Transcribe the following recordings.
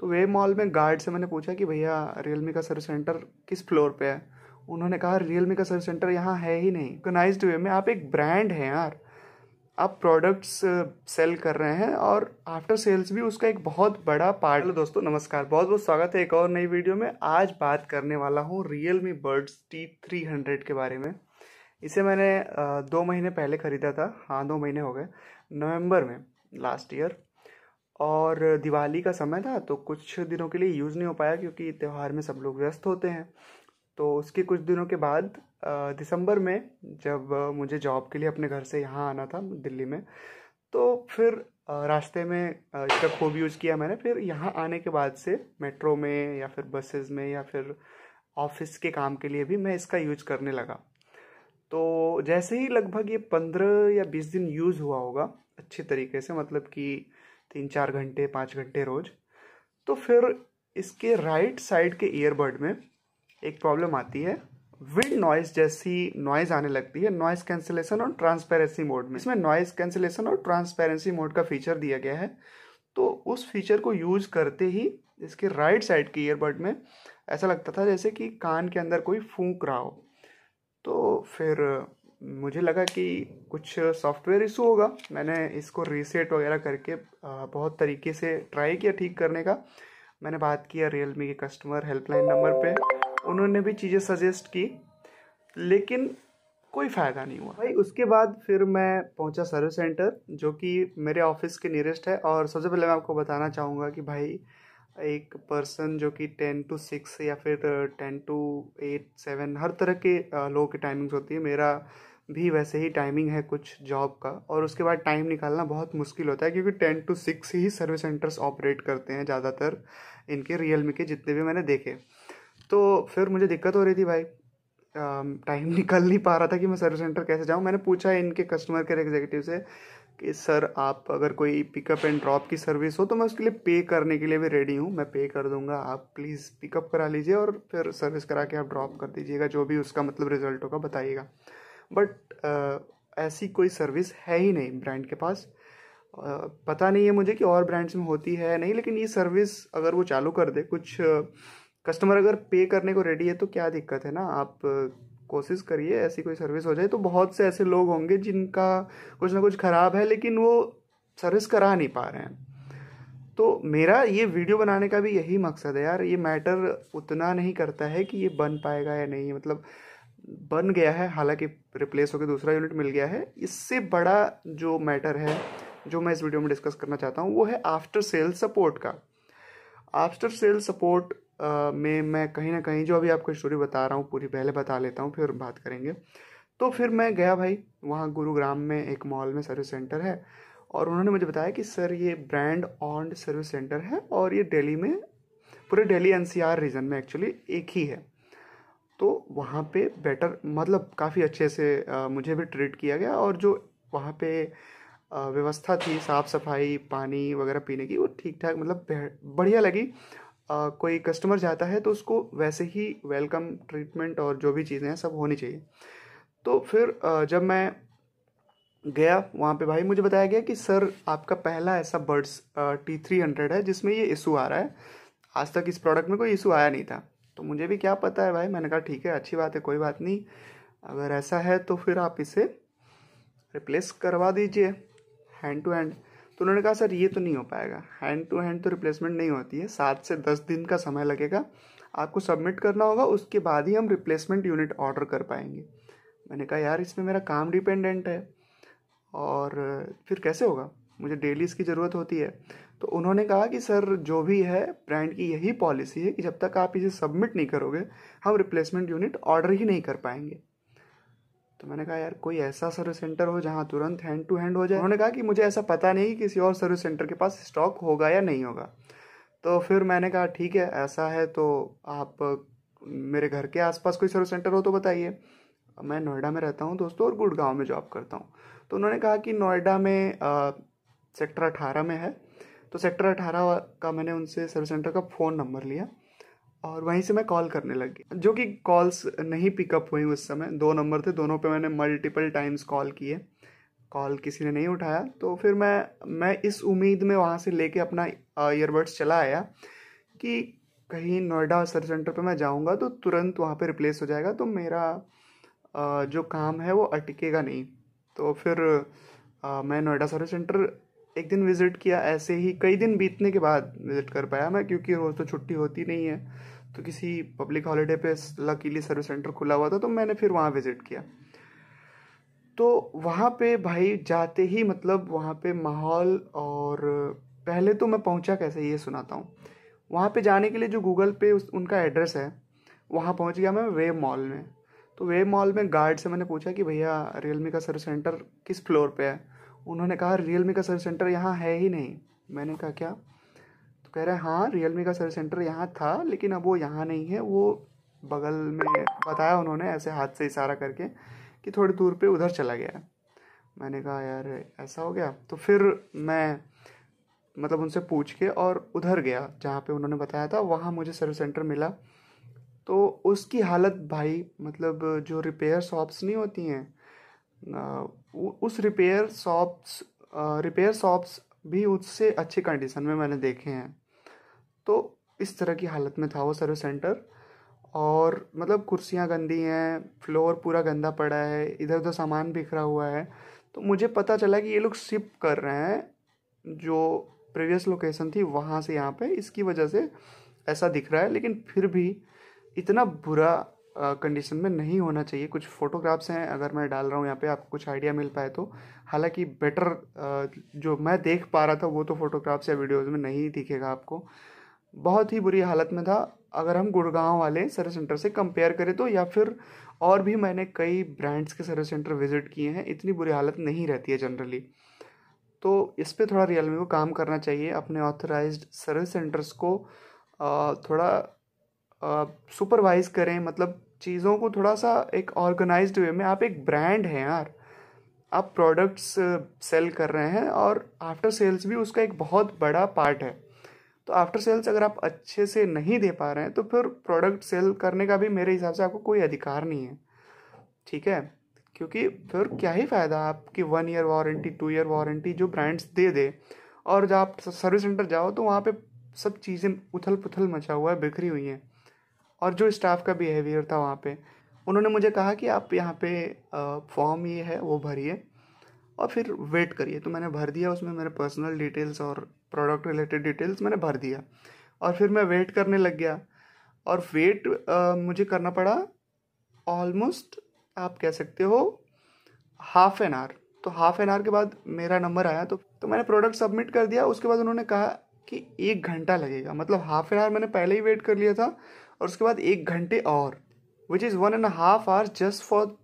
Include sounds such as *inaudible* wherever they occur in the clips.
तो वे मॉल में गार्ड से मैंने पूछा कि भैया रियलमी का सर्विस सेंटर किस फ्लोर पे है उन्होंने कहा रियलमी का सर्विस सेंटर यहाँ है ही नहीं ऑर्गेनाइज वे में आप एक ब्रांड हैं यार आप प्रोडक्ट्स सेल uh, कर रहे हैं और आफ्टर सेल्स भी उसका एक बहुत बड़ा पार्ट है दोस्तों नमस्कार बहुत बहुत स्वागत है एक और नई वीडियो में आज बात करने वाला हूँ Realme buds T three hundred के बारे में इसे मैंने uh, दो महीने पहले ख़रीदा था हाँ दो महीने हो गए नवंबर में लास्ट ईयर और दिवाली का समय था तो कुछ दिनों के लिए यूज़ नहीं हो पाया क्योंकि त्यौहार में सब लोग व्यस्त होते हैं तो उसके कुछ दिनों के बाद दिसंबर में जब मुझे जॉब के लिए अपने घर से यहाँ आना था दिल्ली में तो फिर रास्ते में इसका खूब यूज़ किया मैंने फिर यहाँ आने के बाद से मेट्रो में या फिर बसेस में या फिर ऑफिस के काम के लिए भी मैं इसका यूज करने लगा तो जैसे ही लगभग ये पंद्रह या बीस दिन यूज़ हुआ होगा अच्छे तरीके से मतलब कि तीन चार घंटे पाँच घंटे रोज तो फिर इसके राइट साइड के ईयरबड में एक प्रॉब्लम आती है विंड नॉइज जैसी नॉइज आने लगती है नॉइज कैंसिलेशन और ट्रांसपेरेंसी मोड में इसमें नॉइज कैंसिलेशन और ट्रांसपेरेंसी मोड का फीचर दिया गया है तो उस फीचर को यूज करते ही इसके राइट साइड के ईयरबड में ऐसा लगता था जैसे कि कान के अंदर कोई फूंक रहा हो तो फिर मुझे लगा कि कुछ सॉफ्टवेयर इशू होगा मैंने इसको रीसेट वगैरह करके बहुत तरीके से ट्राई किया ठीक करने का मैंने बात किया रियलमी के कस्टमर हेल्पलाइन नंबर पे उन्होंने भी चीज़ें सजेस्ट की लेकिन कोई फ़ायदा नहीं हुआ भाई उसके बाद फिर मैं पहुंचा सर्विस सेंटर जो कि मेरे ऑफिस के नियरेस्ट है और सबसे पहले मैं आपको बताना चाहूँगा कि भाई एक पर्सन जो कि टेन टू सिक्स या फिर टेन टू एट सेवन हर तरह के लोगों की टाइमिंग्स होती है मेरा भी वैसे ही टाइमिंग है कुछ जॉब का और उसके बाद टाइम निकालना बहुत मुश्किल होता है क्योंकि टेन टू सिक्स ही सर्विस सेंटर्स ऑपरेट करते हैं ज़्यादातर इनके रियल मी के जितने भी मैंने देखे तो फिर मुझे दिक्कत हो रही थी भाई टाइम *laughs* निकल नहीं पा रहा था कि मैं सर्विस सेंटर कैसे जाऊँ मैंने पूछा इनके कस्टमर केयर एग्जीक्यूटिव से कि सर आप अगर कोई पिकअप एंड ड्रॉप की सर्विस हो तो मैं उसके लिए पे करने के लिए भी रेडी हूँ मैं पे कर दूंगा आप प्लीज़ पिकअप करा लीजिए और फिर सर्विस करा के आप ड्रॉप कर दीजिएगा जो भी उसका मतलब रिजल्ट होगा बताइएगा बट ऐसी कोई सर्विस है ही नहीं ब्रांड के पास पता नहीं है मुझे कि और ब्रांड्स में होती है नहीं लेकिन ये सर्विस अगर वो चालू कर दे कुछ कस्टमर अगर पे करने को रेडी है तो क्या दिक्कत है ना आप कोशिश करिए ऐसी कोई सर्विस हो जाए तो बहुत से ऐसे लोग होंगे जिनका कुछ ना कुछ ख़राब है लेकिन वो सर्विस करा नहीं पा रहे हैं तो मेरा ये वीडियो बनाने का भी यही मकसद है यार ये मैटर उतना नहीं करता है कि ये बन पाएगा या नहीं मतलब बन गया है हालांकि रिप्लेस होकर दूसरा यूनिट मिल गया है इससे बड़ा जो मैटर है जो मैं इस वीडियो में डिस्कस करना चाहता हूँ वो है आफ्टर सेल सपोर्ट का आफ्टर सेल सपोर्ट में मैं कहीं ना कहीं जो अभी आपको स्टोरी बता रहा हूँ पूरी पहले बता लेता हूँ फिर बात करेंगे तो फिर मैं गया भाई वहाँ गुरुग्राम में एक मॉल में सर्विस सेंटर है और उन्होंने मुझे बताया कि सर ये ब्रांड ऑन्ड सर्विस सेंटर है और ये दिल्ली में पूरे दिल्ली एनसीआर रीजन में एक्चुअली एक ही है तो वहाँ पे बेटर मतलब काफ़ी अच्छे से मुझे भी ट्रीट किया गया और जो वहाँ पे व्यवस्था थी साफ़ सफाई पानी वगैरह पीने की वो ठीक ठाक मतलब बढ़िया लगी आ, कोई कस्टमर जाता है तो उसको वैसे ही वेलकम ट्रीटमेंट और जो भी चीज़ें हैं सब होनी चाहिए तो फिर आ, जब मैं गया वहाँ पे भाई मुझे बताया गया कि सर आपका पहला ऐसा बर्ड्स टी थ्री हंड्रेड है जिसमें ये इशू आ रहा है आज तक इस प्रोडक्ट में कोई इशू आया नहीं था तो मुझे भी क्या पता है भाई मैंने कहा ठीक है अच्छी बात है कोई बात नहीं अगर ऐसा है तो फिर आप इसे रिप्लेस करवा दीजिए हैंड टू हैंड तो उन्होंने कहा सर ये तो नहीं हो पाएगा हैंड टू हैंड तो रिप्लेसमेंट नहीं होती है सात से दस दिन का समय लगेगा आपको सबमिट करना होगा उसके बाद ही हम रिप्लेसमेंट यूनिट ऑर्डर कर पाएंगे मैंने कहा यार इसमें मेरा काम डिपेंडेंट है और फिर कैसे होगा मुझे डेली इसकी ज़रूरत होती है तो उन्होंने कहा कि सर जो भी है ब्रांड की यही पॉलिसी है कि जब तक आप इसे सबमिट नहीं करोगे हम रिप्लेसमेंट यूनिट ऑर्डर ही नहीं कर पाएंगे तो मैंने कहा यार कोई ऐसा सर्विस सेंटर हो जहाँ तुरंत हैंड टू हैंड हो जाए उन्होंने कहा कि मुझे ऐसा पता नहीं कि किसी और सर्विस सेंटर के पास स्टॉक होगा या नहीं होगा तो फिर मैंने कहा ठीक है ऐसा है तो आप मेरे घर के आसपास कोई सर्विस सेंटर हो तो बताइए मैं नोएडा में रहता हूँ दोस्तों और गुड़गांव में जॉब करता हूँ तो उन्होंने कहा कि नोएडा में सेक्टर अठारह में है तो सेक्टर अठारह का मैंने उनसे सर्विस सेंटर का फ़ोन नंबर लिया और वहीं से मैं कॉल करने लग गया जो कि कॉल्स नहीं पिकअप हुई उस समय दो नंबर थे दोनों पे मैंने मल्टीपल टाइम्स कॉल किए कॉल किसी ने नहीं उठाया तो फिर मैं मैं इस उम्मीद में वहाँ से लेके अपना ईयरबड्स चला आया कि कहीं नोएडा सर्विस सेंटर पर मैं जाऊँगा तो तुरंत वहाँ पर रिप्लेस हो जाएगा तो मेरा जो काम है वो अटकेगा नहीं तो फिर मैं नोएडा सर्विस सेंटर एक दिन विज़िट किया ऐसे ही कई दिन बीतने के बाद विज़िट कर पाया मैं क्योंकि रोज़ तो छुट्टी होती नहीं है तो किसी पब्लिक हॉलीडे पे लकीली सर्विस सेंटर खुला हुआ था तो मैंने फिर वहाँ विज़िट किया तो वहाँ पे भाई जाते ही मतलब वहाँ पे माहौल और पहले तो मैं पहुँचा कैसे ये सुनाता हूँ वहाँ पे जाने के लिए जो गूगल पे उस उनका एड्रेस है वहाँ पहुँच गया मैं वेब मॉल में तो वेब मॉल में गार्ड से मैंने पूछा कि भैया रियलमी का सर्विस सेंटर किस फ्लोर पे है उन्होंने कहा रियलमी का सर्विस सेंटर यहाँ है ही नहीं मैंने कहा क्या तो कह रहे हैं हाँ रियलमी का सर्विस सेंटर यहाँ था लेकिन अब वो यहाँ नहीं है वो बगल में बताया उन्होंने ऐसे हाथ से इशारा करके कि थोड़ी दूर पे उधर चला गया मैंने कहा यार ऐसा हो गया तो फिर मैं मतलब उनसे पूछ के और उधर गया जहाँ पे उन्होंने बताया था वहाँ मुझे सर्विस सेंटर मिला तो उसकी हालत भाई मतलब जो रिपेयर शॉप्स नहीं होती हैं उस रिपेयर शॉप्स रिपेयर शॉप्स भी उससे अच्छी कंडीशन में मैंने देखे हैं तो इस तरह की हालत में था वो सर्विस सेंटर और मतलब कुर्सियाँ गंदी हैं फ्लोर पूरा गंदा पड़ा है इधर उधर सामान बिखरा हुआ है तो मुझे पता चला कि ये लोग शिफ्ट कर रहे हैं जो प्रीवियस लोकेशन थी वहाँ से यहाँ पे इसकी वजह से ऐसा दिख रहा है लेकिन फिर भी इतना बुरा कंडीशन में नहीं होना चाहिए कुछ फ़ोटोग्राफ्स हैं अगर मैं डाल रहा हूँ यहाँ पे आपको कुछ आइडिया मिल पाए तो हालांकि बेटर जो मैं देख पा रहा था वो तो फ़ोटोग्राफ्स या वीडियोस में नहीं दिखेगा आपको बहुत ही बुरी हालत में था अगर हम गुड़गांव वाले सर्विस सेंटर से कंपेयर करें तो या फिर और भी मैंने कई ब्रांड्स के सर्विस सेंटर विज़िट किए हैं इतनी बुरी हालत नहीं रहती है जनरली तो इस पर थोड़ा रियलमी को काम करना चाहिए अपने ऑथराइज सर्विस सेंटर्स को थोड़ा सुपरवाइज करें मतलब चीज़ों को थोड़ा सा एक ऑर्गेनाइज्ड वे में आप एक ब्रांड हैं यार आप प्रोडक्ट्स सेल कर रहे हैं और आफ्टर सेल्स भी उसका एक बहुत बड़ा पार्ट है तो आफ्टर सेल्स अगर आप अच्छे से नहीं दे पा रहे हैं तो फिर प्रोडक्ट सेल करने का भी मेरे हिसाब से आपको कोई अधिकार नहीं है ठीक है क्योंकि फिर क्या ही फ़ायदा आपकी one year warranty two year warranty जो ब्रांड्स दे दे और जब आप सर्विस सेंटर जाओ तो वहाँ पे सब चीज़ें उथल पुथल मचा हुआ है बिखरी हुई हैं और जो स्टाफ का बिहेवियर था वहाँ पे उन्होंने मुझे कहा कि आप यहाँ पे फॉर्म ये है वो भरिए और फिर वेट करिए तो मैंने भर दिया उसमें मेरे पर्सनल डिटेल्स और प्रोडक्ट रिलेटेड डिटेल्स मैंने भर दिया और फिर मैं वेट करने लग गया और वेट आ, मुझे करना पड़ा ऑलमोस्ट आप कह सकते हो हाफ एन आवर तो हाफ एन आवर के बाद मेरा नंबर आया तो तो मैंने प्रोडक्ट सबमिट कर दिया उसके बाद उन्होंने कहा कि एक घंटा लगेगा मतलब हाफ एन आवर मैंने पहले ही वेट कर लिया था और उसके बाद एक घंटे और which is one and half hour just for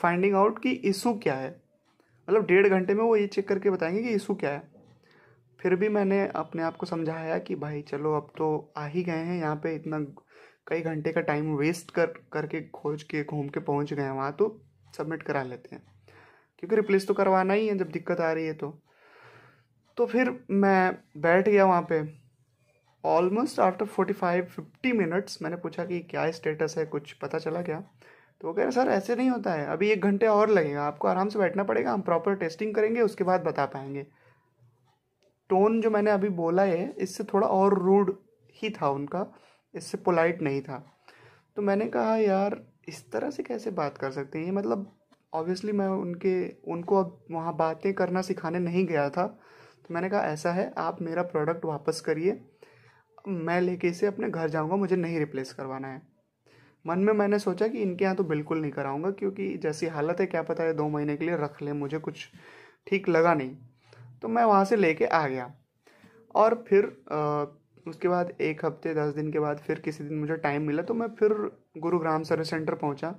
finding out कि इशू क्या है मतलब डेढ़ घंटे में वो ये चेक करके बताएंगे कि इशू क्या है फिर भी मैंने अपने आप को समझाया कि भाई चलो अब तो आ ही गए हैं यहाँ पे इतना कई घंटे का टाइम वेस्ट कर करके खोज के घूम के पहुँच गए हैं वहाँ तो सबमिट करा लेते हैं क्योंकि रिप्लेस तो करवाना ही है जब दिक्कत आ रही है तो तो फिर मैं बैठ गया वहाँ पे almost after forty five fifty minutes मैंने पूछा कि क्या स्टेटस है कुछ पता चला क्या तो वो कह रहे सर ऐसे नहीं होता है अभी एक घंटे और लगेगा आपको आराम से बैठना पड़ेगा हम प्रॉपर टेस्टिंग करेंगे उसके बाद बता पाएंगे टोन जो मैंने अभी बोला है इससे थोड़ा और रूड ही था उनका इससे पोलाइट नहीं था तो मैंने कहा यार इस तरह से कैसे बात कर सकते हैं ये मतलब ऑब्वियसली मैं उनके उनको अब वहाँ बातें करना सिखाने नहीं गया था तो मैंने कहा ऐसा है आप मेरा प्रोडक्ट वापस करिए मैं लेके इसे अपने घर जाऊंगा मुझे नहीं रिप्लेस करवाना है मन में मैंने सोचा कि इनके यहाँ तो बिल्कुल नहीं कराऊंगा क्योंकि जैसी हालत है क्या पता है दो महीने के लिए रख लें मुझे कुछ ठीक लगा नहीं तो मैं वहाँ से लेके आ गया और फिर आ, उसके बाद एक हफ्ते दस दिन के बाद फिर किसी दिन मुझे टाइम मिला तो मैं फिर गुरुग्राम सर्विस सेंटर पहुँचा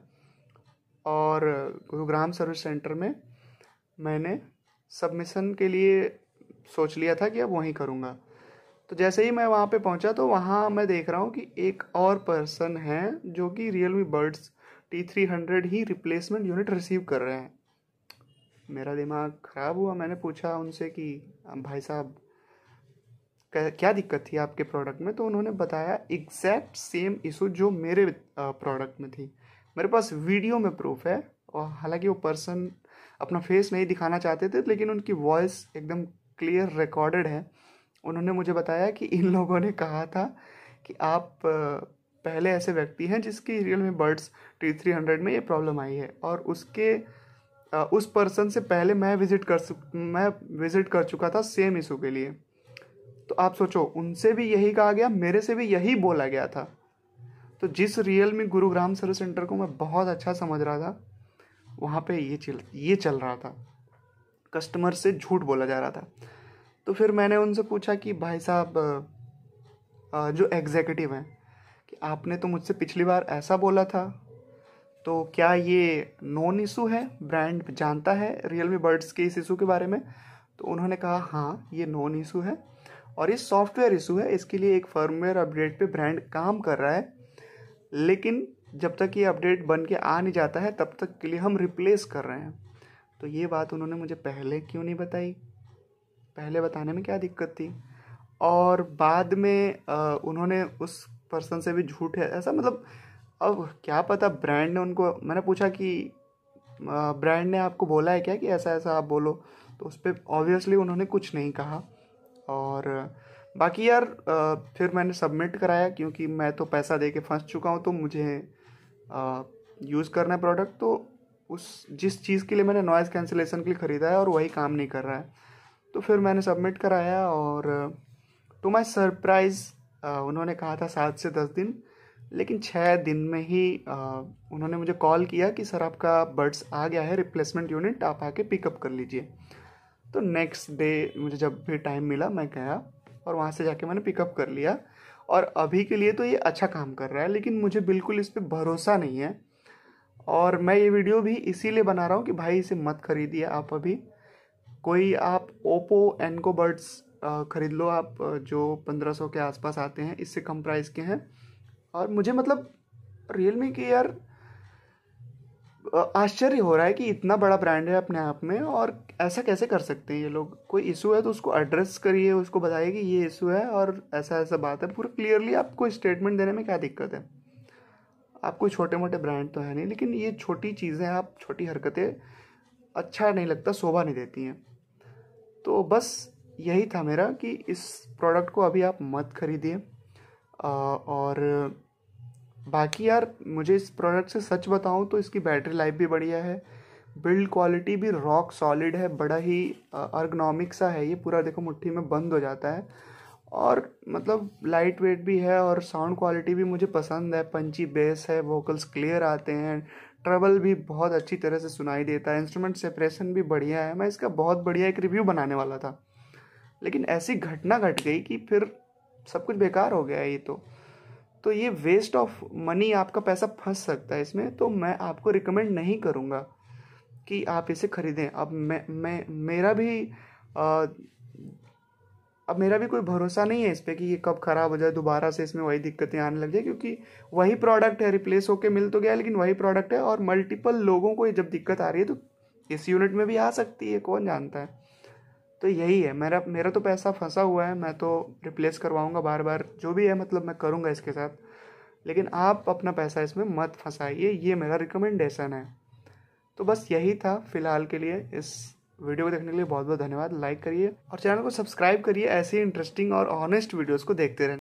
और गुरुग्राम सर्विस सेंटर में मैंने सबमिशन के लिए सोच लिया था कि अब वहीं करूँगा तो जैसे ही मैं वहाँ पे पहुँचा तो वहाँ मैं देख रहा हूँ कि एक और पर्सन है जो कि Realme buds T three hundred ही रिप्लेसमेंट यूनिट रिसीव कर रहे हैं मेरा दिमाग ख़राब हुआ मैंने पूछा उनसे कि भाई साहब क्या दिक्कत थी आपके प्रोडक्ट में तो उन्होंने बताया एग्जैक्ट सेम इशू जो मेरे प्रोडक्ट में थी मेरे पास वीडियो में प्रूफ है और हालांकि वो पर्सन अपना फेस नहीं दिखाना चाहते थे लेकिन उनकी वॉइस एकदम क्लियर रिकॉर्डेड है उन्होंने मुझे बताया कि इन लोगों ने कहा था कि आप पहले ऐसे व्यक्ति हैं जिसकी रियल में बर्ड्स टी थ्री हंड्रेड में ये प्रॉब्लम आई है और उसके उस पर्सन से पहले मैं विज़िट कर मैं विज़िट कर चुका था सेम इशू के लिए तो आप सोचो उनसे भी यही कहा गया मेरे से भी यही बोला गया था तो जिस रियल में गुरुग्राम सर्विस सेंटर को मैं बहुत अच्छा समझ रहा था वहाँ पे ये चल ये चल रहा था कस्टमर से झूठ बोला जा रहा था तो फिर मैंने उनसे पूछा कि भाई साहब जो एग्जीक्यूटिव हैं कि आपने तो मुझसे पिछली बार ऐसा बोला था तो क्या ये नॉन इशू है ब्रांड जानता है रियल मी बर्ड्स के इस इशू के बारे में तो उन्होंने कहा हाँ ये नॉन इशू है और ये सॉफ्टवेयर इशू है इसके लिए एक फर्मवेयर अपडेट पे ब्रांड काम कर रहा है लेकिन जब तक ये अपडेट बन के आ नहीं जाता है तब तक के लिए हम रिप्लेस कर रहे हैं तो ये बात उन्होंने मुझे पहले क्यों नहीं बताई पहले बताने में क्या दिक्कत थी और बाद में आ, उन्होंने उस पर्सन से भी झूठ है ऐसा मतलब अब क्या पता ब्रांड ने उनको मैंने पूछा कि ब्रांड ने आपको बोला है क्या कि ऐसा ऐसा आप बोलो तो उस पर ऑब्वियसली उन्होंने कुछ नहीं कहा और बाकी यार फिर मैंने सबमिट कराया क्योंकि मैं तो पैसा दे के फंस चुका हूँ तो मुझे यूज़ करना है प्रोडक्ट तो उस जिस चीज़ के लिए मैंने नॉइज़ कैंसिलेशन के लिए ख़रीदा है और वही काम नहीं कर रहा है तो फिर मैंने सबमिट कराया और टू माई सरप्राइज़ उन्होंने कहा था सात से दस दिन लेकिन छः दिन में ही आ, उन्होंने मुझे कॉल किया कि सर आपका बर्ड्स आ गया है रिप्लेसमेंट यूनिट आप आके पिकअप कर लीजिए तो नेक्स्ट डे मुझे जब भी टाइम मिला मैं गया और वहाँ से जाके मैंने पिकअप कर लिया और अभी के लिए तो ये अच्छा काम कर रहा है लेकिन मुझे बिल्कुल इस पर भरोसा नहीं है और मैं ये वीडियो भी इसीलिए बना रहा हूँ कि भाई इसे मत खरीदिए आप अभी कोई आप ओप्पो एनको बर्ड्स ख़रीद लो आप जो पंद्रह सौ के आसपास आते हैं इससे कम प्राइस के हैं और मुझे मतलब रियलमी के यार आश्चर्य हो रहा है कि इतना बड़ा ब्रांड है अपने आप में और ऐसा कैसे कर सकते हैं ये लोग कोई इशू है तो उसको एड्रेस करिए उसको बताइए कि ये इशू है और ऐसा ऐसा बात है पूरा क्लियरली आपको स्टेटमेंट देने में क्या दिक्कत है आप कोई छोटे मोटे ब्रांड तो है नहीं लेकिन ये छोटी चीज़ें आप छोटी हरकतें अच्छा नहीं लगता शोभा नहीं देती हैं तो बस यही था मेरा कि इस प्रोडक्ट को अभी आप मत खरीदिए और बाकी यार मुझे इस प्रोडक्ट से सच बताऊँ तो इसकी बैटरी लाइफ भी बढ़िया है बिल्ड क्वालिटी भी रॉक सॉलिड है बड़ा ही अर्गनॉमिक सा है ये पूरा देखो मुट्ठी में बंद हो जाता है और मतलब लाइट वेट भी है और साउंड क्वालिटी भी मुझे पसंद है पंची बेस है वोकल्स क्लियर आते हैं ट्रबल भी बहुत अच्छी तरह से सुनाई देता है इंस्ट्रूमेंट सेपरेशन भी बढ़िया है मैं इसका बहुत बढ़िया एक रिव्यू बनाने वाला था लेकिन ऐसी घटना घट गट गई कि फिर सब कुछ बेकार हो गया ये तो तो ये वेस्ट ऑफ मनी आपका पैसा फंस सकता है इसमें तो मैं आपको रिकमेंड नहीं करूँगा कि आप इसे ख़रीदें अब मैं मैं मेरा भी आ, अब मेरा भी कोई भरोसा नहीं है इस पर कि ये कब ख़राब हो जाए दोबारा से इसमें वही दिक्कतें आने लग जाए क्योंकि वही प्रोडक्ट है रिप्लेस होकर मिल तो गया लेकिन वही प्रोडक्ट है और मल्टीपल लोगों को जब दिक्कत आ रही है तो इस यूनिट में भी आ सकती है कौन जानता है तो यही है मेरा मेरा तो पैसा फंसा हुआ है मैं तो रिप्लेस करवाऊँगा बार बार जो भी है मतलब मैं करूँगा इसके साथ लेकिन आप अपना पैसा इसमें मत फंसाइए ये मेरा रिकमेंडेशन है तो बस यही था फ़िलहाल के लिए इस वीडियो को देखने के लिए बहुत बहुत धन्यवाद लाइक करिए और चैनल को सब्सक्राइब करिए ऐसे इंटरेस्टिंग और ऑनेस्ट वीडियोज़ को देखते रहें